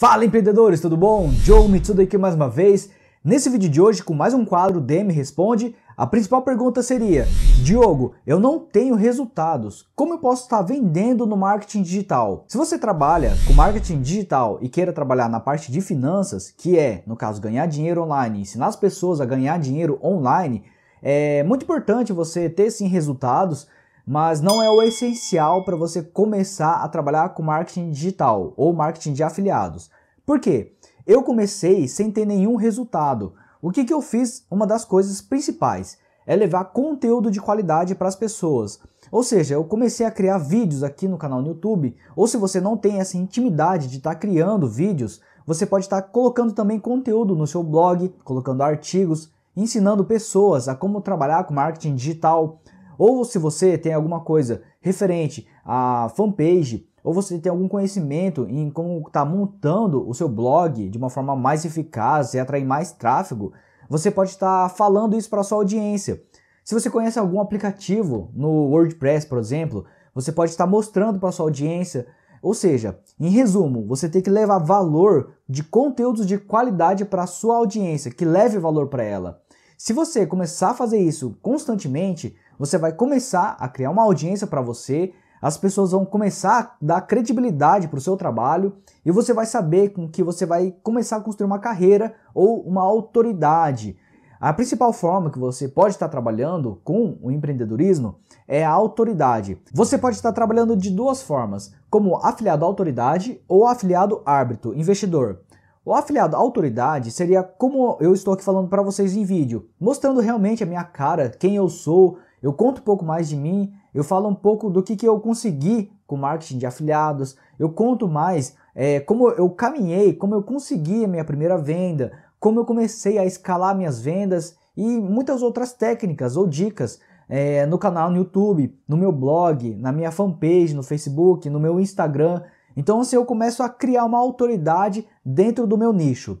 Fala empreendedores, tudo bom? Joe Mitsuda aqui mais uma vez. Nesse vídeo de hoje, com mais um quadro DM Responde, a principal pergunta seria: Diogo, eu não tenho resultados. Como eu posso estar vendendo no marketing digital? Se você trabalha com marketing digital e queira trabalhar na parte de finanças, que é, no caso, ganhar dinheiro online, ensinar as pessoas a ganhar dinheiro online, é muito importante você ter sim resultados mas não é o essencial para você começar a trabalhar com marketing digital ou marketing de afiliados. Por quê? Eu comecei sem ter nenhum resultado. O que, que eu fiz? Uma das coisas principais é levar conteúdo de qualidade para as pessoas. Ou seja, eu comecei a criar vídeos aqui no canal no YouTube, ou se você não tem essa intimidade de estar tá criando vídeos, você pode estar tá colocando também conteúdo no seu blog, colocando artigos, ensinando pessoas a como trabalhar com marketing digital, ou se você tem alguma coisa referente à fanpage, ou você tem algum conhecimento em como está montando o seu blog de uma forma mais eficaz e atrair mais tráfego, você pode estar tá falando isso para sua audiência. Se você conhece algum aplicativo no WordPress, por exemplo, você pode estar tá mostrando para sua audiência. Ou seja, em resumo, você tem que levar valor de conteúdos de qualidade para sua audiência, que leve valor para ela. Se você começar a fazer isso constantemente, você vai começar a criar uma audiência para você, as pessoas vão começar a dar credibilidade para o seu trabalho e você vai saber com que você vai começar a construir uma carreira ou uma autoridade. A principal forma que você pode estar trabalhando com o empreendedorismo é a autoridade. Você pode estar trabalhando de duas formas, como afiliado à autoridade ou afiliado árbitro, investidor. O afiliado autoridade seria como eu estou aqui falando para vocês em vídeo, mostrando realmente a minha cara, quem eu sou, eu conto um pouco mais de mim, eu falo um pouco do que, que eu consegui com marketing de afiliados, eu conto mais é, como eu caminhei, como eu consegui a minha primeira venda, como eu comecei a escalar minhas vendas e muitas outras técnicas ou dicas é, no canal no YouTube, no meu blog, na minha fanpage, no Facebook, no meu Instagram. Então, assim, eu começo a criar uma autoridade dentro do meu nicho.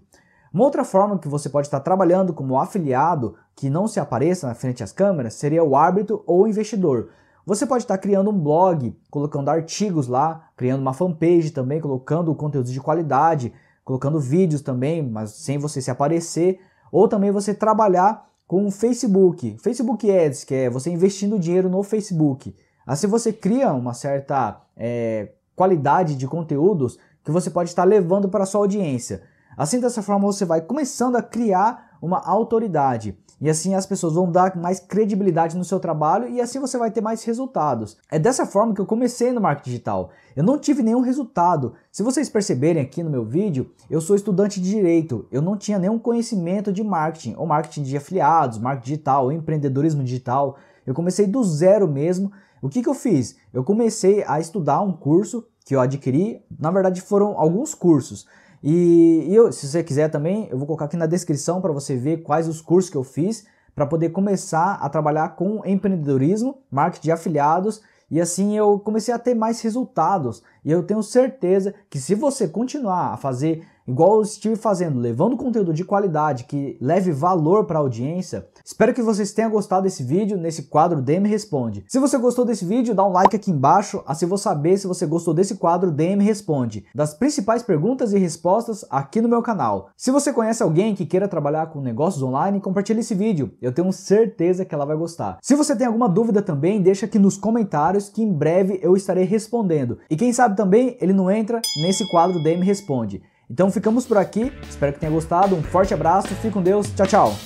Uma outra forma que você pode estar trabalhando como afiliado que não se apareça na frente às câmeras seria o árbitro ou o investidor. Você pode estar criando um blog, colocando artigos lá, criando uma fanpage também, colocando conteúdo de qualidade, colocando vídeos também, mas sem você se aparecer, ou também você trabalhar com o Facebook, Facebook Ads, que é você investindo dinheiro no Facebook. Assim você cria uma certa é, qualidade de conteúdos que você pode estar levando para a sua audiência. Assim, dessa forma, você vai começando a criar uma autoridade. E assim as pessoas vão dar mais credibilidade no seu trabalho e assim você vai ter mais resultados. É dessa forma que eu comecei no marketing digital. Eu não tive nenhum resultado. Se vocês perceberem aqui no meu vídeo, eu sou estudante de direito. Eu não tinha nenhum conhecimento de marketing, ou marketing de afiliados, marketing digital, empreendedorismo digital. Eu comecei do zero mesmo o que, que eu fiz? Eu comecei a estudar um curso que eu adquiri, na verdade foram alguns cursos. E, e eu, se você quiser também, eu vou colocar aqui na descrição para você ver quais os cursos que eu fiz para poder começar a trabalhar com empreendedorismo, marketing de afiliados e assim eu comecei a ter mais resultados. E eu tenho certeza que se você continuar a fazer igual eu estive fazendo, levando conteúdo de qualidade que leve valor para a audiência. Espero que vocês tenham gostado desse vídeo, nesse quadro DM Responde. Se você gostou desse vídeo, dá um like aqui embaixo, assim vou saber se você gostou desse quadro DM Responde, das principais perguntas e respostas aqui no meu canal. Se você conhece alguém que queira trabalhar com negócios online, compartilhe esse vídeo, eu tenho certeza que ela vai gostar. Se você tem alguma dúvida também, deixa aqui nos comentários que em breve eu estarei respondendo. E quem sabe também ele não entra nesse quadro DM Responde. Então ficamos por aqui, espero que tenha gostado, um forte abraço, fique com Deus, tchau, tchau!